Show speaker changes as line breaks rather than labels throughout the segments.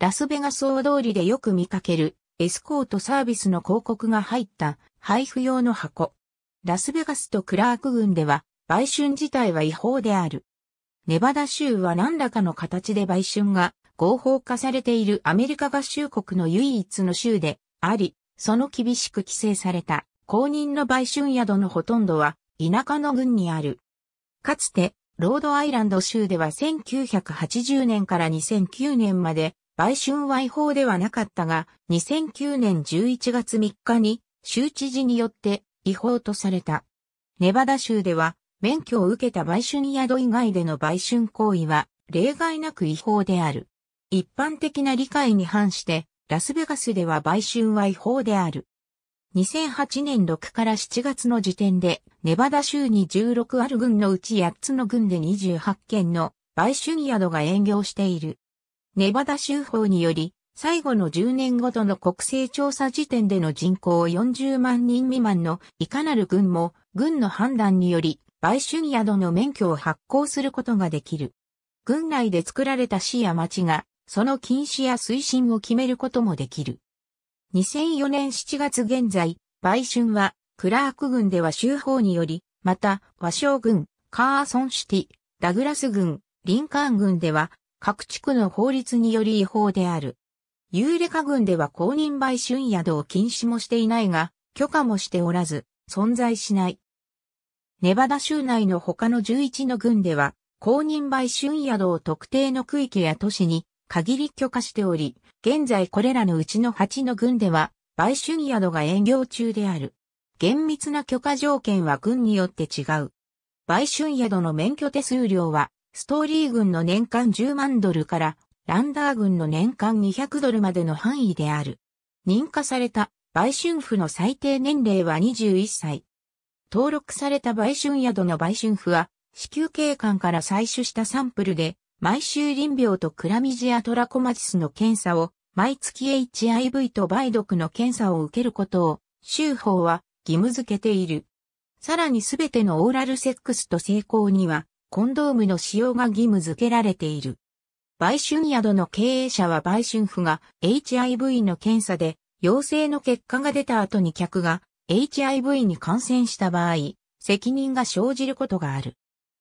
ラスベガス大通りでよく見かけるエスコートサービスの広告が入った配布用の箱。ラスベガスとクラーク郡では売春自体は違法である。ネバダ州は何らかの形で売春が合法化されているアメリカ合衆国の唯一の州であり、その厳しく規制された公認の売春宿のほとんどは田舎の郡にある。かつて、ロードアイランド州では1980年から2009年まで売春賄法ではなかったが、2009年11月3日に州知事によって違法とされた。ネバダ州では、免許を受けた売春宿以外での売春行為は、例外なく違法である。一般的な理解に反して、ラスベガスでは売春は違法である。2008年6から7月の時点で、ネバダ州に16ある郡のうち8つの郡で28件の売春宿が営業している。ネバダ州法により、最後の10年ごとの国勢調査時点での人口40万人未満のいかなる軍も、軍の判断により、売春宿の免許を発行することができる。軍内で作られた市や町が、その禁止や推進を決めることもできる。2004年7月現在、売春は、クラーク軍では州法により、また、和尚軍、カーソンシティ、ダグラス軍、リンカーン軍では、各地区の法律により違法である。ユーレカでは公認売春宿を禁止もしていないが、許可もしておらず、存在しない。ネバダ州内の他の11の群では、公認売春宿を特定の区域や都市に限り許可しており、現在これらのうちの8の群では、売春宿が営業中である。厳密な許可条件は群によって違う。売春宿の免許手数料はストーリー軍の年間10万ドルからランダー軍の年間200ドルまでの範囲である。認可された売春婦の最低年齢は21歳。登録された売春宿の売春婦は、子宮警官から採取したサンプルで、毎週臨病とクラミジアトラコマチスの検査を、毎月 HIV と梅毒の検査を受けることを、州法は義務付けている。さらにすべてのオーラルセックスと性交には、コンドームの使用が義務付けられている。売春宿の経営者は売春婦が HIV の検査で陽性の結果が出た後に客が HIV に感染した場合、責任が生じることがある。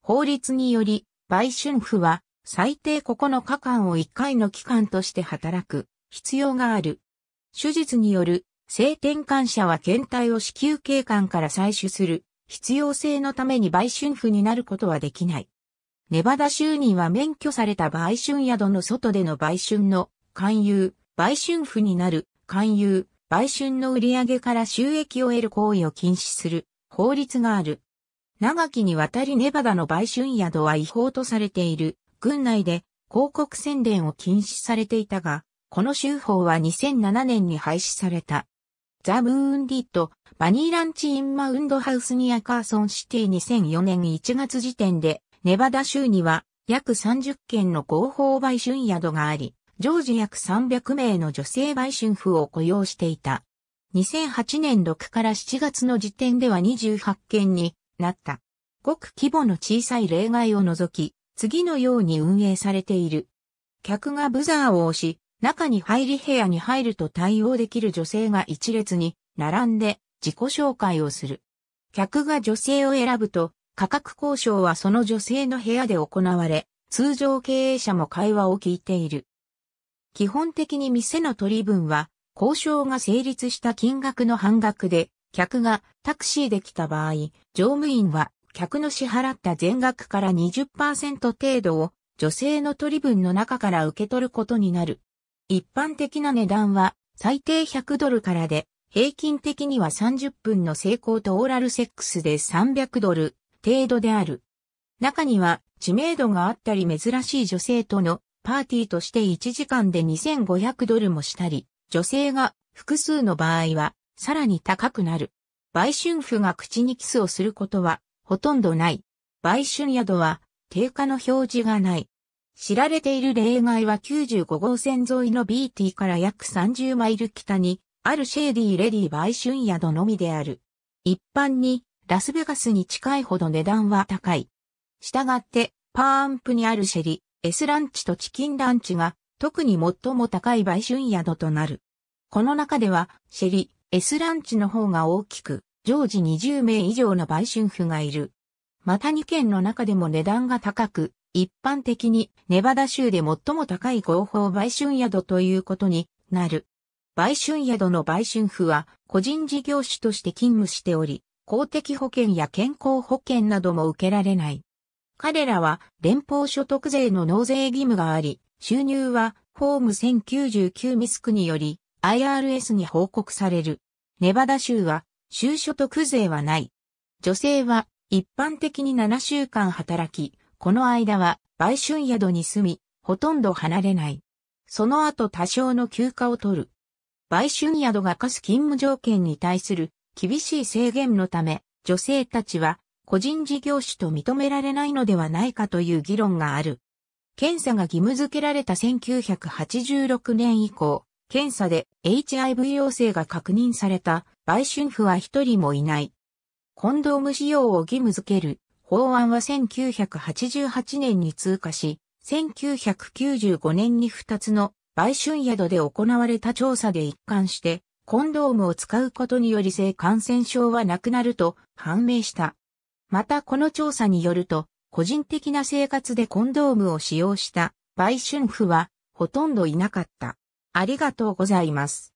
法律により、売春婦は最低9日間を1回の期間として働く必要がある。手術による性転換者は検体を子宮頸管から採取する必要性のために売春婦になることはできない。ネバダ州には免許された売春宿の外での売春の勧誘、売春婦になる勧誘、売春の売上から収益を得る行為を禁止する法律がある。長きにわたりネバダの売春宿は違法とされている軍内で広告宣伝を禁止されていたが、この州法は2007年に廃止された。ザ・ムーンディット、バニーランチ・イン・マウンドハウスニア・カーソン・シティ2004年1月時点で、ネバダ州には約30件の合法売春宿があり、常時約300名の女性売春婦を雇用していた。2008年6から7月の時点では28件になった。ごく規模の小さい例外を除き、次のように運営されている。客がブザーを押し、中に入り部屋に入ると対応できる女性が一列に並んで自己紹介をする。客が女性を選ぶと価格交渉はその女性の部屋で行われ、通常経営者も会話を聞いている。基本的に店の取り分は交渉が成立した金額の半額で客がタクシーで来た場合、乗務員は客の支払った全額から20%程度を女性の取り分の中から受け取ることになる。一般的な値段は最低100ドルからで、平均的には30分の成功とオーラルセックスで300ドル程度である。中には知名度があったり珍しい女性とのパーティーとして1時間で2500ドルもしたり、女性が複数の場合はさらに高くなる。売春婦が口にキスをすることはほとんどない。売春宿は定価の表示がない。知られている例外は95号線沿いの BT から約30マイル北に、あるシェーディーレディ売春宿のみである。一般に、ラスベガスに近いほど値段は高い。したがって、パーンプにあるシェリ、S ランチとチキンランチが、特に最も高い売春宿となる。この中では、シェリ、S ランチの方が大きく、常時20名以上の売春婦がいる。また2軒の中でも値段が高く、一般的にネバダ州で最も高い合法売春宿ということになる。売春宿の売春婦は個人事業主として勤務しており、公的保険や健康保険なども受けられない。彼らは連邦所得税の納税義務があり、収入はホーム1099ミスクにより IRS に報告される。ネバダ州は州所得税はない。女性は一般的に7週間働き、この間は売春宿に住み、ほとんど離れない。その後多少の休暇を取る。売春宿が課す勤務条件に対する厳しい制限のため、女性たちは個人事業主と認められないのではないかという議論がある。検査が義務付けられた1986年以降、検査で HIV 陽性が確認された売春婦は一人もいない。コンドーム使用を義務付ける法案は1988年に通過し、1995年に2つの売春宿で行われた調査で一貫して、コンドームを使うことにより性感染症はなくなると判明した。またこの調査によると、個人的な生活でコンドームを使用した売春婦はほとんどいなかった。ありがとうございます。